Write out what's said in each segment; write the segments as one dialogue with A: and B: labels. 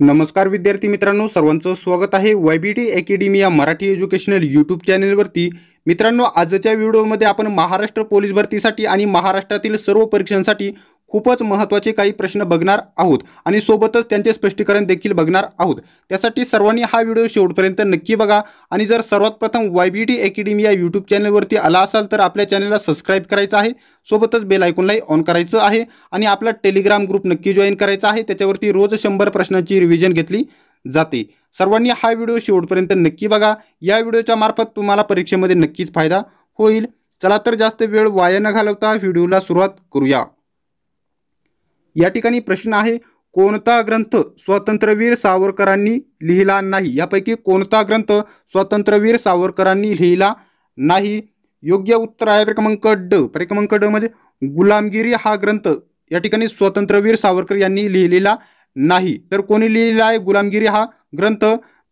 A: नमस्कार विद्यार्थी मित्रांनो सर्वांचं स्वागत आहे वाय बी टी अकॅडमी या मराठी एज्युकेशनल यूट्यूब चॅनेलवरती मित्रांनो आजच्या व्हिडिओमध्ये आपण महाराष्ट्र पोलीस भरतीसाठी आणि महाराष्ट्रातील सर्व परीक्षांसाठी खूपच महत्त्वाचे काही प्रश्न बघणार आहोत आणि सोबतच त्यांचे स्पष्टीकरण देखील बघणार आहोत त्यासाठी सर्वांनी हा व्हिडिओ शेवटपर्यंत नक्की बघा आणि जर सर्वात प्रथम वाय बी टी अकॅडमी या यूट्यूब चॅनलवरती आला असाल तर आपल्या चॅनलला सबस्क्राईब करायचं आहे सोबतच बेल ऐकूनलाही ऑन करायचं आहे आणि आपला टेलिग्राम ग्रुप नक्की जॉईन करायचा आहे त्याच्यावरती रोज शंभर प्रश्नांची रिव्हिजन घेतली जाते सर्वांनी हा व्हिडिओ शेवटपर्यंत नक्की बघा या व्हिडिओच्या मार्फत तुम्हाला परीक्षेमध्ये नक्कीच फायदा होईल चला तर जास्त वेळ वाया न घालवता व्हिडिओला सुरुवात करूया या ठिकाणी प्रश्न आहे कोणता ग्रंथ स्वातंत्र्यवीर सावरकरांनी लिहिला नाही यापैकी कोणता ग्रंथ स्वातंत्र्यवीर सावरकरांनी लिहिला नाही योग्य उत्तर आहे क्रमांक ड क्रमांक ड म्हणजे गुलामगिरी हा ग्रंथ या ठिकाणी स्वातंत्र्यवीर सावरकर यांनी लिहिलेला नाही तर कोणी लिहिलेला आहे गुलामगिरी हा ग्रंथ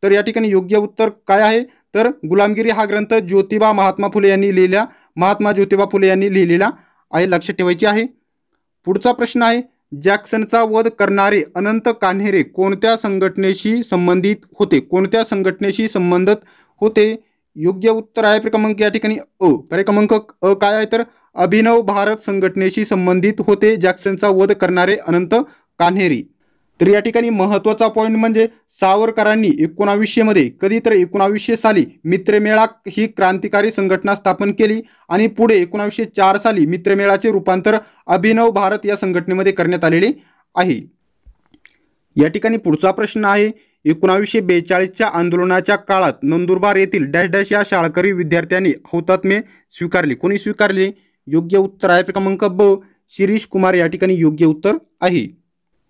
A: तर या ठिकाणी योग्य उत्तर काय आहे तर गुलामगिरी हा ग्रंथ ज्योतिबा महात्मा फुले यांनी लिहिला महात्मा ज्योतिबा फुले यांनी लिहिलेला आहे लक्षात ठेवायची आहे पुढचा प्रश्न आहे जॅक्सनचा वध करणारे अनंत कान्हेरे कोणत्या संघटनेशी संबंधित होते कोणत्या संघटनेशी संबंधित होते योग्य उत्तर आहे क्रमांक या ठिकाणी अ पर्याय क्रमांक अ काय आहे तर अभिनव भारत संघटनेशी संबंधित होते जॅक्सनचा वध करणारे अनंत कान्हेरी तर या ठिकाणी महत्त्वाचा पॉईंट म्हणजे सावरकरांनी एकोणावीसशेमध्ये कधी तर एकोणावीसशे साली मित्रमेळा ही क्रांतिकारी संघटना स्थापन केली आणि पुढे एकोणावीसशे चार साली मित्रमेळाचे रूपांतर अभिनव भारत या संघटनेमध्ये करण्यात आलेले आहे या ठिकाणी पुढचा प्रश्न आहे एकोणावीसशे बेचाळीसच्या आंदोलनाच्या काळात नंदुरबार येथील डॅश डॅश या शाळकरी विद्यार्थ्यांनी हौतात्म्य स्वीकारली कोणी स्वीकारले योग्य उत्तर आहे क्रमांक ब शिरीष कुमार या ठिकाणी योग्य उत्तर आहे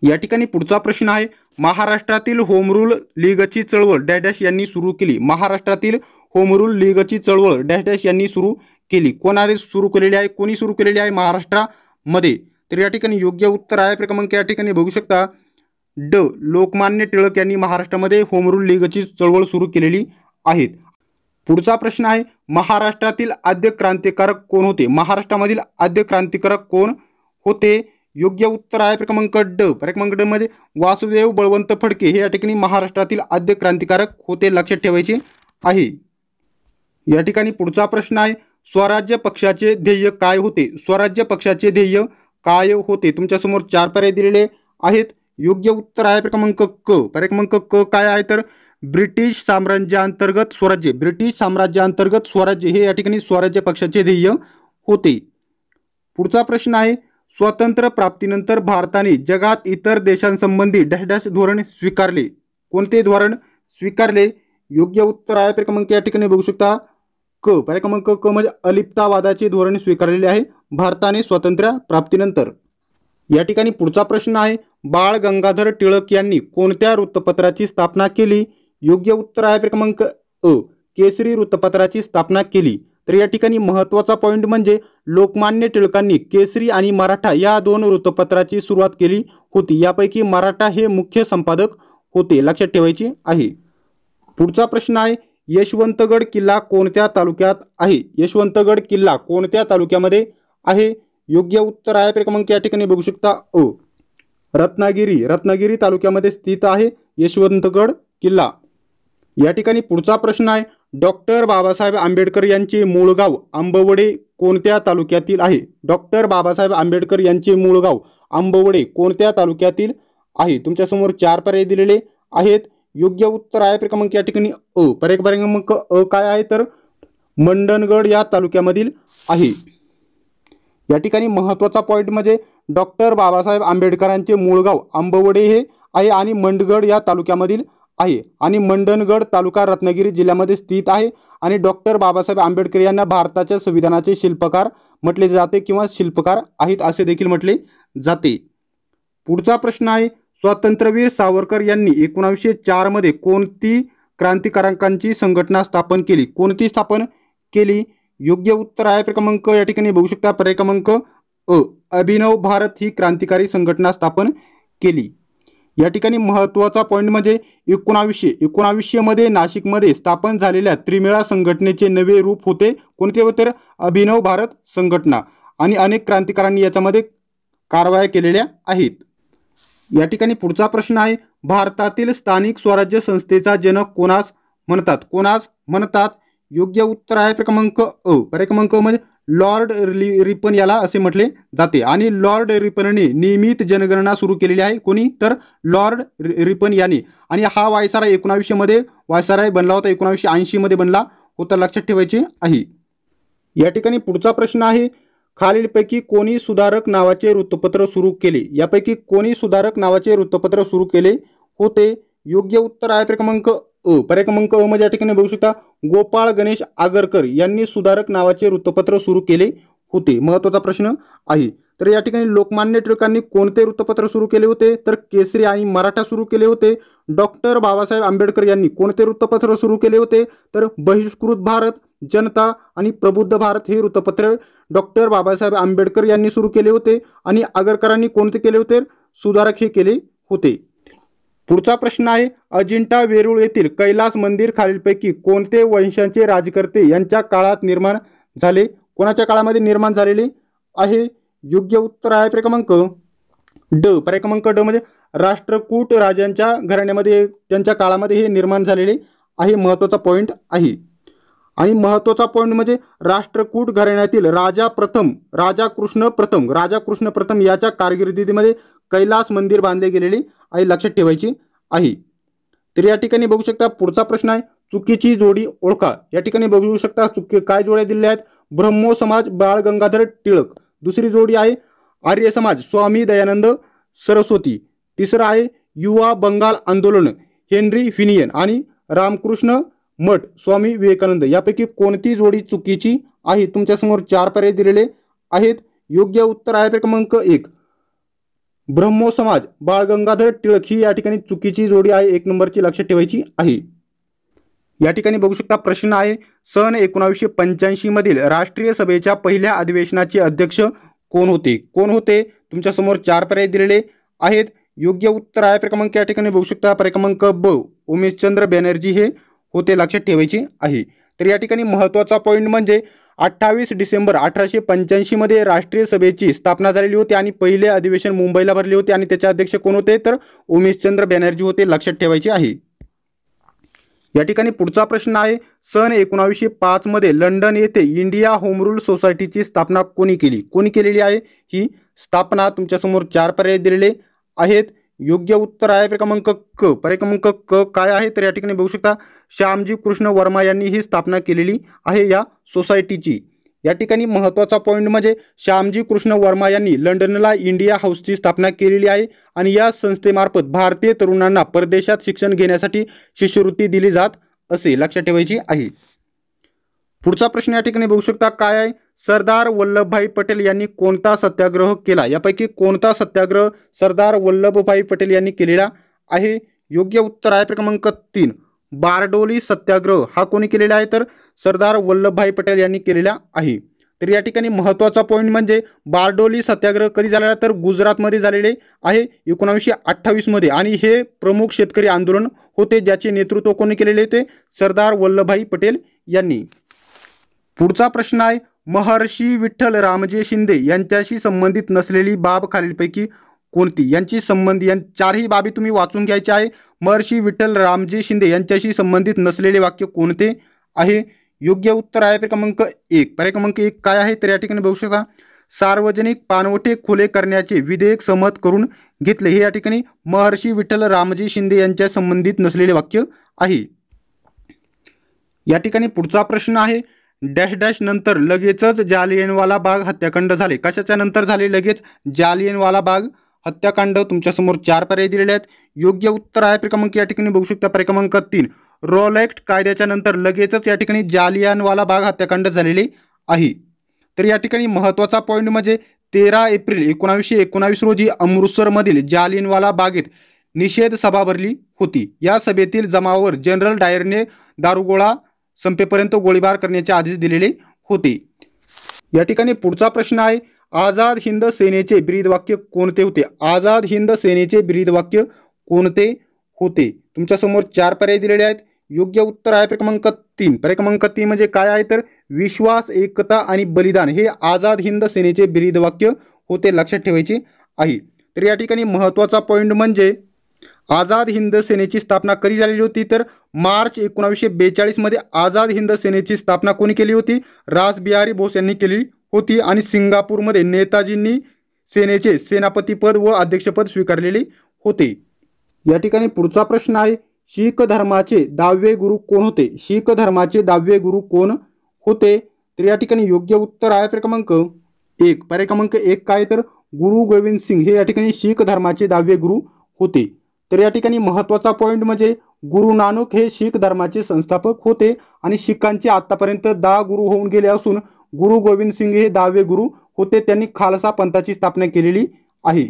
A: या ठिकाणी पुढचा प्रश्न आहे महाराष्ट्रातील होमरूल लीगची चळवळ डॅश डॅश यांनी सुरू केली महाराष्ट्रातील होमरूल लीगची चळवळ डॅश डॅश यांनी सुरू केली कोणाने सुरू केलेली आहे कोणी सुरू केलेली आहे महाराष्ट्रामध्ये तर या ठिकाणी योग्य उत्तर आहे क्रमांक या ठिकाणी बघू शकता ड लोकमान्य टिळक यांनी महाराष्ट्रामध्ये होमरूल लीगची चळवळ सुरू केलेली आहे पुढचा प्रश्न आहे महाराष्ट्रातील आद्य क्रांतिकारक कोण होते महाराष्ट्रामधील आद्य क्रांतिकारक कोण होते योग्य उत्तर आहे क्रमांक ड क्रमांक ड मध्ये वासुदेव बळवंत फडके हे या ठिकाणी महाराष्ट्रातील आद्य क्रांतिकारक होते लक्षात ठेवायचे आहे या ठिकाणी पुढचा प्रश्न आहे स्वराज्य पक्षाचे ध्येय काय होते स्वराज्य पक्षाचे ध्येय काय होते तुमच्यासमोर चार पर्याय दिलेले आहेत योग्य उत्तर आहे क्रमांक क क्रमांक क काय आहे तर ब्रिटिश साम्राज्याअंतर्गत स्वराज्य ब्रिटिश साम्राज्याअंतर्गत स्वराज्य हे या ठिकाणी स्वराज्य पक्षाचे ध्येय होते पुढचा प्रश्न आहे स्वातंत्र्य प्राप्तीनंतर भारताने जगात इतर देशांसंबंधी डॅश धोरण स्वीकारले कोणते धोरण स्वीकारले योग्य उत्तर आहे क्रमांक या ठिकाणी बघू शकता क पर्याय क्रमांक क म्हणजे अलिप्तावादाचे धोरण स्वीकारलेले आहे भारताने स्वातंत्र्य प्राप्तीनंतर या ठिकाणी पुढचा प्रश्न आहे बाळ गंगाधर टिळक यांनी कोणत्या वृत्तपत्राची स्थापना केली योग्य उत्तर आहे क्रमांक अ केसरी वृत्तपत्राची स्थापना केली तर या ठिकाणी महत्त्वाचा पॉईंट म्हणजे लोकमान्य टिळकांनी केसरी आणि मराठा या दोन वृत्तपत्राची सुरुवात केली होती यापैकी मराठा हे मुख्य संपादक होते लक्षात ठेवायचे आहे पुढचा प्रश्न आहे यशवंतगड किल्ला कोणत्या तालुक्यात आहे यशवंतगड किल्ला कोणत्या तालुक्यामध्ये आहे योग्य उत्तर आहे क्रमांक या ठिकाणी बघू शकता अ रत्नागिरी रत्नागिरी तालुक्यामध्ये स्थित आहे यशवंतगड किल्ला या ठिकाणी पुढचा प्रश्न आहे डॉक्टर बाबासाहेब आंबेडकर यांचे मूळ गाव आंबवडे कोणत्या तालुक्यातील आहे डॉक्टर बाबासाहेब आंबेडकर यांचे मूळ गाव आंबवडे कोणत्या तालुक्यातील आहे तुमच्यासमोर चार पर्याय दिलेले आहेत योग्य उत्तर आहे क्रमांक या ठिकाणी अ पर्याय क्रमांक अ काय आहे तर मंडणगड या तालुक्यामधील आहे या ठिकाणी महत्त्वाचा पॉईंट म्हणजे डॉक्टर बाबासाहेब आंबेडकरांचे मूळ गाव आंबवडे हे आहे आणि मंडगड या तालुक्यामधील आहे आणि मंडणगड तालुका रत्नागिरी जिल्ह्यामध्ये स्थित आहे आणि डॉक्टर बाबासाहेब आंबेडकर यांना भारताच्या संविधानाचे शिल्पकार म्हटले जाते किंवा शिल्पकार आहेत असे देखील म्हटले जाते पुढचा प्रश्न आहे स्वातंत्र्यवीर सावरकर यांनी एकोणावीसशे चारमध्ये कोणती क्रांतिकारकांची संघटना स्थापन केली कोणती स्थापन केली योग्य उत्तर आहे क्रमांक या ठिकाणी बघू शकता पर्याय क्रमांक अ अभिनव भारत ही क्रांतिकारी संघटना स्थापन केली या ठिकाणी महत्त्वाचा पॉईंट म्हणजे एकोणावीसशे एकोणावीसशेमध्ये नाशिकमध्ये स्थापन झालेल्या त्रिमेळा संघटनेचे नवे रूप होते कोणते होते अभिनव भारत संघटना आणि अनेक क्रांतिकारांनी याच्यामध्ये कारवाया केलेल्या आहेत या ठिकाणी पुढचा प्रश्न आहे भारतातील स्थानिक स्वराज्य संस्थेचा जनक कोणास म्हणतात कोणास म्हणतात योग्य उत्तर आहे क्रमांक अ क्रमांक म्हणजे लॉर्ड रि रिपन याला असे म्हटले जाते आणि लॉर्ड रिपनने नियमित जनगणना सुरू केलेली आहे कोणी तर लॉर्ड रिपन याने आणि हा एकोणावीसशे मध्ये वायसराय बनला होता एकोणावीसशे मध्ये बनला होता लक्षात ठेवायचे आहे या ठिकाणी पुढचा प्रश्न आहे खालीलपैकी कोणी सुधारक नावाचे वृत्तपत्र सुरू केले यापैकी कोणी सुधारक नावाचे वृत्तपत्र सुरू केले होते योग्य उत्तर आहे क्रमांक अ पर्याय क्रमांक अ मध्ये या ठिकाणी बघू शकता गोपाळ गणेश आगरकर यांनी सुधारक नावाचे वृत्तपत्र सुरू केले होते महत्वाचा प्रश्न आहे तर या ठिकाणी लोकमान्य टिळकांनी कोणते वृत्तपत्र सुरू केले होते तर केसरी आणि मराठा सुरू केले होते डॉक्टर बाबासाहेब आंबेडकर यांनी कोणते वृत्तपत्र सुरू केले होते तर बहिष्कृत भारत जनता आणि प्रबुद्ध भारत हे वृत्तपत्र डॉक्टर बाबासाहेब आंबेडकर यांनी सुरू केले होते आणि आगरकरांनी कोणते केले होते सुधारक हे केले होते पुढचा प्रश्न आहे अजिंठा वेरूळ येथील कैलास मंदिर खालीलपैकी कोणते वंशांचे राजकर्ते यांच्या काळात निर्माण झाले कोणाच्या काळामध्ये निर्माण झालेले आहे योग्य उत्तर आहे प्रक्रमांक ड क्रमांक ड म्हणजे राष्ट्रकूट राजांच्या घराण्यामध्ये त्यांच्या काळामध्ये हे निर्माण झालेले आहे महत्त्वाचा पॉईंट आहे आणि महत्त्वाचा पॉईंट म्हणजे राष्ट्रकूट घराण्यातील राजा प्रथम राजा कृष्ण प्रथम राजा कृष्ण प्रथम याच्या कारकिर्दीमध्ये कैलास मंदिर बांधले गेलेले आहे लक्षात ठेवायची आहे तर या ठिकाणी बघू शकता पुढचा प्रश्न आहे चुकीची जोडी ओळखा या ठिकाणी बघू शकता चुकी काय जोड्या दिल्या आहेत ब्रह्मो समाज बाळ गंगाधर टिळक दुसरी जोडी आहे आर्य समाज स्वामी दयानंद सरस्वती तिसरं आहे युवा बंगाल आंदोलन हेनरी फिनियन आणि रामकृष्ण मठ स्वामी विवेकानंद यापैकी कोणती जोडी चुकीची आहे तुमच्यासमोर चार पर्याय दिलेले आहेत योग्य उत्तर आहे क्रमांक एक ब्रह्मो समाज बाळगंगाधर टिळक ही या ठिकाणी चुकीची जोडी आहे एक नंबरची लक्षात ठेवायची आहे या ठिकाणी बघू शकता प्रश्न आहे सन एकोणावीसशे पंच्याऐंशी मधील राष्ट्रीय सभेच्या पहिल्या अधिवेशनाचे अध्यक्ष कोण होते कोण होते तुमच्या समोर चार पर्याय दिलेले आहेत योग्य उत्तर आहे क्रमांक या ठिकाणी बघू शकता क्रमांक ब उमेशचंद्र बॅनर्जी हे होते लक्षात ठेवायचे आहे तर या ठिकाणी महत्त्वाचा पॉईंट म्हणजे अठ्ठावीस डिसेंबर अठराशे पंच्याऐंशीमध्ये राष्ट्रीय सभेची स्थापना झालेली होती आणि पहिले अधिवेशन मुंबईला भरले होते आणि त्याचे अध्यक्ष कोण होते तर उमेशचंद्र बॅनर्जी होते लक्षात ठेवायचे आहे या ठिकाणी पुढचा प्रश्न आहे सन एकोणावीसशे पाचमध्ये लंडन येथे इंडिया होम रूल सोसायटीची स्थापना कोणी केली कोणी केलेली आहे ही स्थापना तुमच्यासमोर चार पर्याय दिलेले आहेत योग्य उत्तर आहे पर्याय क्रमांक क पर्याय क्रमांक क काय आहे तर या ठिकाणी बघू शकता श्यामजी कृष्ण वर्मा यांनी ही स्थापना केलेली आहे या सोसायटीची या ठिकाणी महत्त्वाचा पॉईंट म्हणजे श्यामजी कृष्ण वर्मा यांनी लंडनला इंडिया हाऊसची स्थापना केलेली आहे आणि या संस्थेमार्फत भारतीय तरुणांना परदेशात शिक्षण घेण्यासाठी शिष्यवृत्ती दिली जात असे लक्षात ठेवायची आहे पुढचा प्रश्न या ठिकाणी बघू शकता काय आहे सरदार वल्लभभाई पटेल यांनी कोणता सत्याग्रह केला यापैकी कोणता सत्याग्रह सरदार वल्लभभाई पटेल यांनी केलेला आहे योग्य उत्तर आहे क्रमांक तीन बारडोली सत्याग्रह हा कोणी केलेला आहे तर सरदार वल्लभभाई पटेल यांनी केलेला आहे तर या ठिकाणी महत्त्वाचा पॉईंट म्हणजे बारडोली सत्याग्रह कधी झालेला तर गुजरातमध्ये झालेले आहे एकोणावीसशे अठ्ठावीसमध्ये आणि हे प्रमुख शेतकरी आंदोलन होते ज्याचे नेतृत्व कोणी केलेले होते सरदार वल्लभभाई पटेल यांनी पुढचा प्रश्न आहे महर्षी विठ्ठल रामजी शिंदे यांच्याशी संबंधित नसलेली बाब खालीलपैकी कोणती यांची संबंधी यां चारही बाबी तुम्ही वाचून घ्यायच्या आहे महर्षी विठ्ठल रामजी शिंदे यांच्याशी संबंधित नसलेले वाक्य कोणते आहे योग्य उत्तर आहे क्रमांक एक पर्याय क्रमांक एक काय आहे तर या ठिकाणी बघू शकता सार्वजनिक पानवठे खुले करण्याचे विधेयक सहमत करून घेतले हे या ठिकाणी महर्षी विठ्ठल रामजी शिंदे यांच्या संबंधित नसलेले वाक्य आहे या ठिकाणी पुढचा प्रश्न आहे डॅश डॅश नंतर लगेचच जालियनवाला बाग हत्याकांड झाले कशाच्या नंतर झाले लगेच जालियनवाला बाग हत्याकांड तुमच्यासमोर चार पर्याय दिलेले आहेत योग्य उत्तर आहे क्रमांक या ठिकाणी बघू शकता क्रमांक तीन रॉलेक्ट कायद्याच्या नंतर लगेचच या ठिकाणी जालियानवाला बाग हत्याकांड झालेले आहे तर या ठिकाणी महत्त्वाचा पॉईंट म्हणजे तेरा एप्रिल एकोणावीसशे एकोणावीस रोजी अमृतसरमधील जालियनवाला बागेत निषेध सभा भरली होती या सभेतील जमावावर जनरल डायरने दारुगोळा संपेपर्यंत गोळीबार करण्याचे आदेश दिलेले होते या ठिकाणी पुढचा प्रश्न आहे आझाद हिंद सेनेचे ब्रीदवाक्य कोणते होते आझाद हिंद सेनेचे ब्रीदवाक्य कोणते होते तुमच्या समोर चार पर्याय दिलेले आहेत योग्य उत्तर आहे क्रमांक तीन पर्याय क्रमांक तीन म्हणजे काय आहे तर विश्वास एकता आणि बलिदान हे आझाद हिंद सेनेचे ब्रीदवाक्य होते लक्षात ठेवायचे आहे तर या ठिकाणी महत्त्वाचा पॉइंट म्हणजे आझाद हिंद सेनेची स्थापना कधी झालेली होती तर मार्च एकोणावीसशे बेचाळीसमध्ये आझाद हिंद सेनेची स्थापना कोणी केली होती बिहारी बोस यांनी केली होती आणि सिंगापूरमध्ये नेताजींनी सेनेचे सेनापतीपद व अध्यक्षपद स्वीकारलेले होते या ठिकाणी पुढचा प्रश्न आहे शीख धर्माचे दहावे गुरु कोण होते शीख धर्माचे दहावे गुरु कोण होते तर या ठिकाणी योग्य उत्तर आहे पर्याय क्रमांक एक पर्याय क्रमांक एक काय तर गुरु गोविंद सिंग हे या ठिकाणी शीख धर्माचे दहावे गुरु होते तर या ठिकाणी महत्वाचा पॉईंट म्हणजे गुरु नानक हे शीख धर्माचे संस्थापक होते आणि शिखांचे आतापर्यंत दहा गुरु होऊन गेले असून गुरु गोविंद सिंग हे दहावे गुरु होते त्यांनी खालसा पंथाची स्थापना केलेली आहे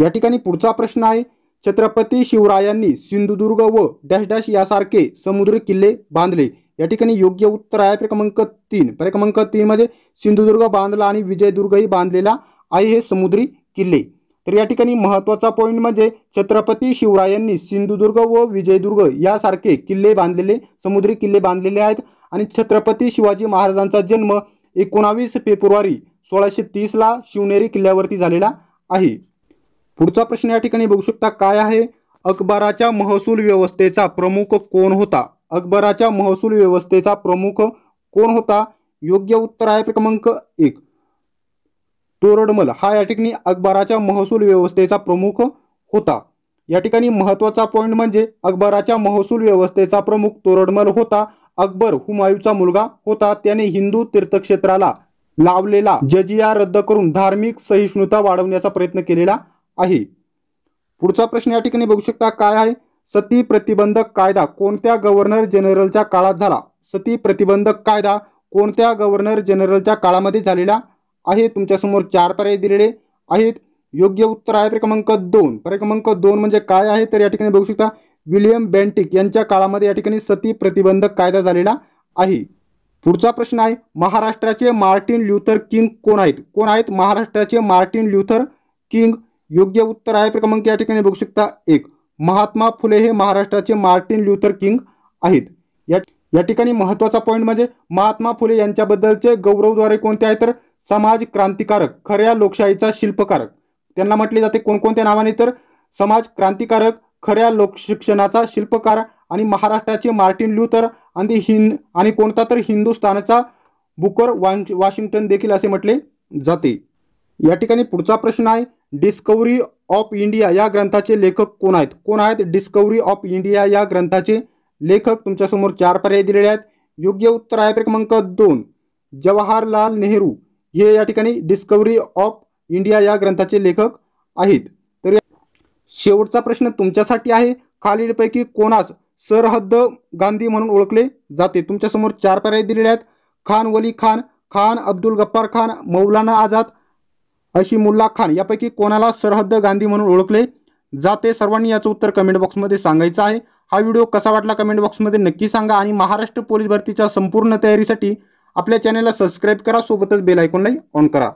A: या ठिकाणी पुढचा प्रश्न आहे छत्रपती शिवरायांनी सिंधुदुर्ग व डॅश डॅश यासारखे समुद्री किल्ले बांधले या ठिकाणी योग्य उत्तर आहे क्रमांक तीन क्रमांक तीन म्हणजे सिंधुदुर्ग बांधला आणि विजयदुर्गही बांधलेला आहे हे समुद्री किल्ले तर या ठिकाणी महत्त्वाचा पॉईंट म्हणजे छत्रपती शिवरायांनी सिंधुदुर्ग व विजयदुर्ग यासारखे किल्ले बांधलेले समुद्री किल्ले बांधलेले आहेत आणि छत्रपती शिवाजी महाराजांचा जन्म एकोणावीस फेब्रुवारी सोळाशे तीसला शिवनेरी किल्ल्यावरती झालेला आहे पुढचा प्रश्न या ठिकाणी बघू शकता काय आहे अकबराच्या महसूल व्यवस्थेचा प्रमुख कोण होता अकबराच्या महसूल व्यवस्थेचा प्रमुख कोण होता योग्य उत्तर आहे क्रमांक एक तोरडमल हा या ठिकाणी अकबराच्या महसूल व्यवस्थेचा प्रमुख होता या ठिकाणी महत्त्वाचा पॉईंट म्हणजे अकबराच्या महसूल व्यवस्थेचा प्रमुख तोरडमल होता अकबर हुमायूचा मुलगा होता त्याने हिंदू तीर्थक्षेत्राला लावलेला जजिया रद्द करून धार्मिक सहिष्णुता वाढवण्याचा प्रयत्न केलेला आहे पुढचा प्रश्न या ठिकाणी बघू शकता काय आहे सती प्रतिबंधक कायदा कोणत्या गव्हर्नर जनरलच्या काळात झाला सती प्रतिबंधक कायदा कोणत्या गव्हर्नर जनरलच्या काळामध्ये झालेला आहे तुमच्यासमोर चार पर्याय दिलेले आहेत योग्य उत्तर आहे पर्याय क्रमांक दोन पर्याय क्रमांक दोन म्हणजे काय आहे तर या ठिकाणी बघू शकता विलियम बँटिक यांच्या काळामध्ये या ठिकाणी सती प्रतिबंधक कायदा झालेला आहे पुढचा प्रश्न आहे महाराष्ट्राचे मार्टिन ल्युथर किंग कोण आहेत कोण आहेत महाराष्ट्राचे मार्टिन ल्युथर किंग योग्य उत्तर आहे क्रमांक या ठिकाणी बघू शकता एक महात्मा फुले हे महाराष्ट्राचे मार्टिन ल्युथर किंग आहेत या या ठिकाणी महत्त्वाचा पॉईंट म्हणजे महात्मा फुले यांच्याबद्दलचे गौरवद्वारे कोणते आहेत तर समाज क्रांतिकारक खऱ्या लोकशाहीचा शिल्पकारक त्यांना म्हटले जाते कोणकोणत्या नावाने तर समाज क्रांतिकारक खऱ्या लोकशिक्षणाचा शिल्पकार आणि महाराष्ट्राचे मार्टिन ल्यूथर आणि हिंद आणि कोणता तर हिंदुस्थानचा बुकर वॉशिंग्टन देखील असे म्हटले जाते या ठिकाणी पुढचा प्रश्न आहे डिस्कवरी ऑफ इंडिया या ग्रंथाचे लेखक कोण आहेत कोण आहेत डिस्कवरी ऑफ इंडिया या ग्रंथाचे लेखक तुमच्यासमोर चार पर्याय दिलेले आहेत योग्य उत्तर आहे क्रमांक दोन जवाहरलाल नेहरू हे या ठिकाणी डिस्कवरी ऑफ इंडिया या ग्रंथाचे लेखक आहेत शेवटचा प्रश्न तुमच्यासाठी आहे खालीलपैकी कोणास सरहद्द गांधी म्हणून ओळखले जाते तुमच्यासमोर चार पर्याय दिलेले आहेत खान वली खान खान अब्दुल गप्पार खान मौलाना आझाद अशी मुल्ला खान यापैकी कोणाला सरहद्द गांधी म्हणून ओळखले जाते सर्वांनी याचं उत्तर कमेंट बॉक्समध्ये सांगायचं आहे हा व्हिडिओ कसा वाटला कमेंट बॉक्समध्ये नक्की सांगा आणि महाराष्ट्र पोलीस भरतीच्या संपूर्ण तयारीसाठी आपल्या चॅनलला सबस्क्राईब करा सोबतच बेल ऑन करा